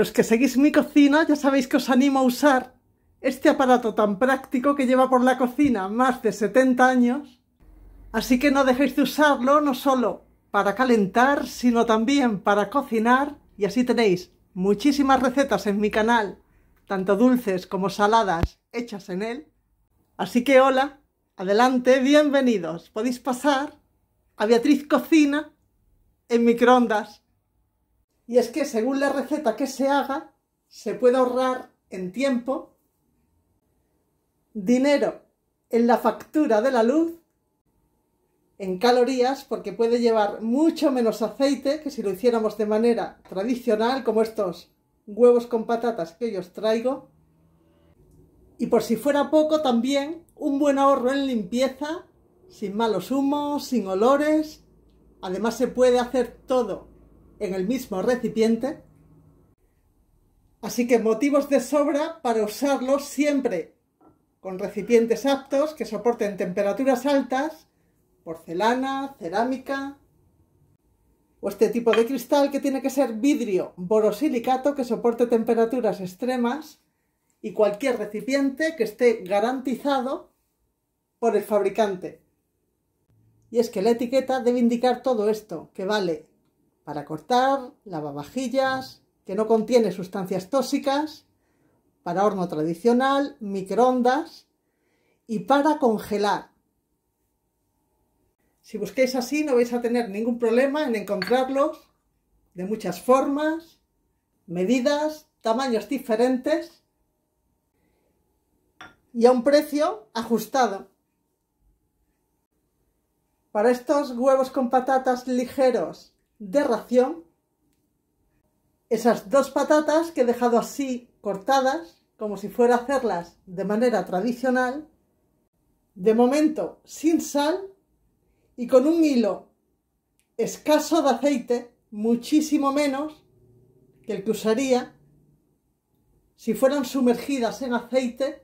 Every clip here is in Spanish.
Los que seguís mi cocina ya sabéis que os animo a usar este aparato tan práctico que lleva por la cocina más de 70 años. Así que no dejéis de usarlo no solo para calentar, sino también para cocinar. Y así tenéis muchísimas recetas en mi canal, tanto dulces como saladas, hechas en él. Así que hola, adelante, bienvenidos. Podéis pasar a Beatriz Cocina en microondas y es que según la receta que se haga, se puede ahorrar en tiempo, dinero en la factura de la luz, en calorías, porque puede llevar mucho menos aceite que si lo hiciéramos de manera tradicional, como estos huevos con patatas que yo os traigo. Y por si fuera poco, también un buen ahorro en limpieza, sin malos humos, sin olores. Además se puede hacer todo en el mismo recipiente. Así que motivos de sobra para usarlos siempre con recipientes aptos que soporten temperaturas altas, porcelana, cerámica o este tipo de cristal que tiene que ser vidrio borosilicato que soporte temperaturas extremas y cualquier recipiente que esté garantizado por el fabricante. Y es que la etiqueta debe indicar todo esto, que vale para cortar, lavavajillas, que no contiene sustancias tóxicas, para horno tradicional, microondas y para congelar. Si busquéis así no vais a tener ningún problema en encontrarlos de muchas formas, medidas, tamaños diferentes y a un precio ajustado. Para estos huevos con patatas ligeros de ración esas dos patatas que he dejado así cortadas, como si fuera a hacerlas de manera tradicional, de momento sin sal y con un hilo escaso de aceite, muchísimo menos que el que usaría si fueran sumergidas en aceite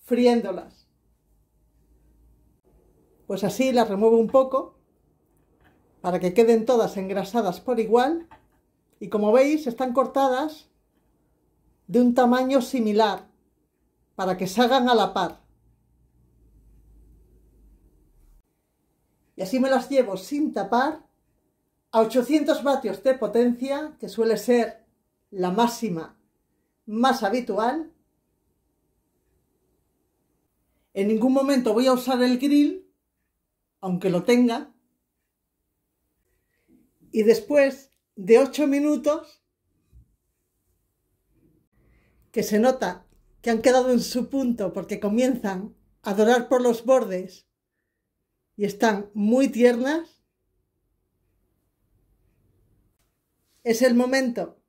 friéndolas. Pues así las remuevo un poco para que queden todas engrasadas por igual y como veis están cortadas de un tamaño similar para que salgan a la par. Y así me las llevo sin tapar a 800 vatios de potencia, que suele ser la máxima más habitual. En ningún momento voy a usar el grill, aunque lo tenga, y después de 8 minutos, que se nota que han quedado en su punto porque comienzan a dorar por los bordes y están muy tiernas, es el momento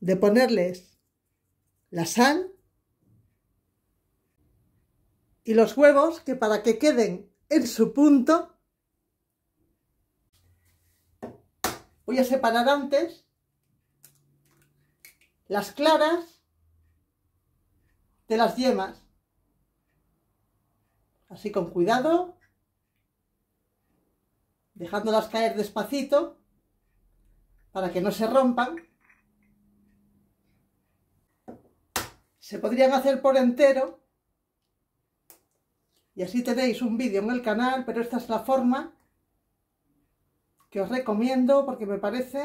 de ponerles la sal y los huevos que para que queden en su punto Voy a separar antes las claras de las yemas. Así con cuidado, dejándolas caer despacito para que no se rompan. Se podrían hacer por entero y así tenéis un vídeo en el canal, pero esta es la forma que os recomiendo porque me parece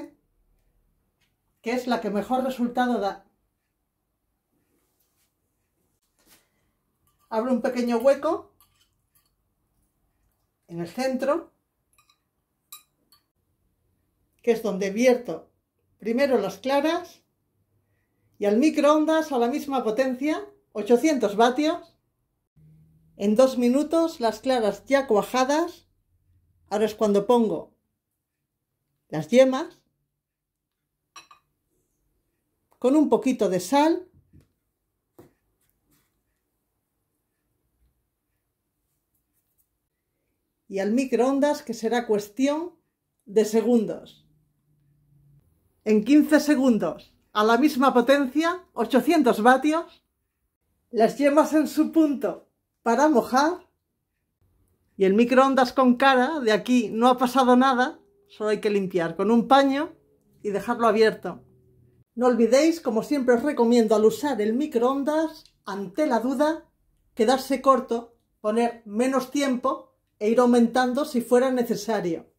que es la que mejor resultado da. Abro un pequeño hueco en el centro, que es donde vierto primero las claras y al microondas a la misma potencia, 800 vatios. En dos minutos las claras ya cuajadas. Ahora es cuando pongo las yemas, con un poquito de sal, y al microondas que será cuestión de segundos. En 15 segundos, a la misma potencia, 800 vatios, las yemas en su punto para mojar y el microondas con cara, de aquí no ha pasado nada, Solo hay que limpiar con un paño y dejarlo abierto. No olvidéis, como siempre os recomiendo al usar el microondas, ante la duda, quedarse corto, poner menos tiempo e ir aumentando si fuera necesario.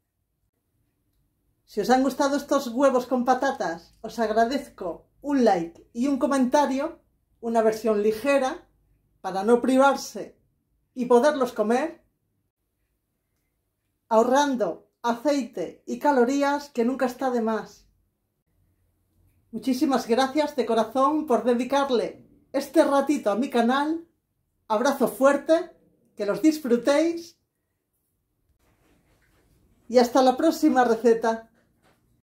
Si os han gustado estos huevos con patatas, os agradezco un like y un comentario, una versión ligera, para no privarse y poderlos comer, ahorrando aceite y calorías que nunca está de más. Muchísimas gracias de corazón por dedicarle este ratito a mi canal. Abrazo fuerte, que los disfrutéis y hasta la próxima receta.